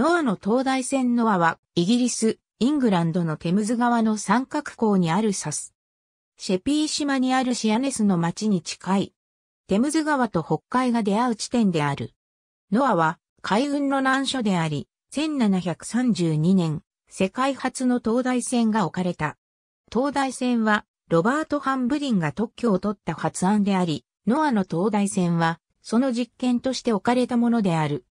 ノアの東大線ノアは、イギリス、イングランドのテムズ川の三角港にあるサス。シェピー島にあるシアネスの町に近い。テムズ川と北海が出会う地点である。ノアは、海運の難所であり、1732年、世界初の東大線が置かれた。東大線は、ロバート・ハンブリンが特許を取った発案であり、ノアの東大線は、その実験として置かれたものである。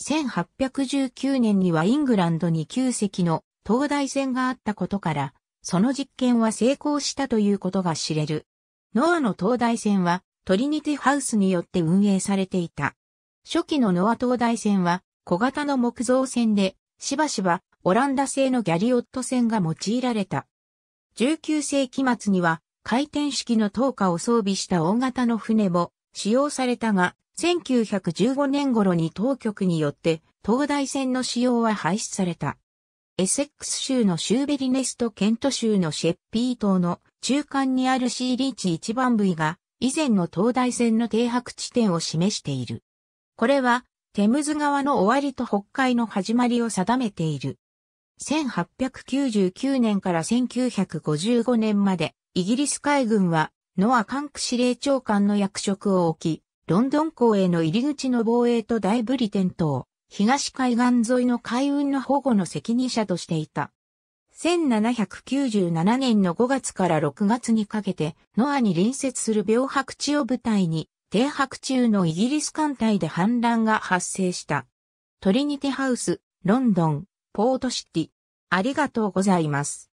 1819年にはイングランドに旧跡の東大船があったことから、その実験は成功したということが知れる。ノアの東大船はトリニティハウスによって運営されていた。初期のノア東大船は小型の木造船で、しばしばオランダ製のギャリオット船が用いられた。19世紀末には回転式の灯火を装備した大型の船も使用されたが、1915年頃に当局によって東大線の使用は廃止された。エセックス州のシューベリネスとケント州のシェッピー島の中間にあるシーリーチ一番部位が以前の東大線の停泊地点を示している。これはテムズ川の終わりと北海の始まりを定めている。1899年から1955年までイギリス海軍はノア・カンク司令長官の役職を置き、ロンドン港への入り口の防衛と大ブリテン島、東海岸沿いの海運の保護の責任者としていた。1797年の5月から6月にかけて、ノアに隣接する病白地を舞台に、停泊中のイギリス艦隊で反乱が発生した。トリニティハウス、ロンドン、ポートシティ。ありがとうございます。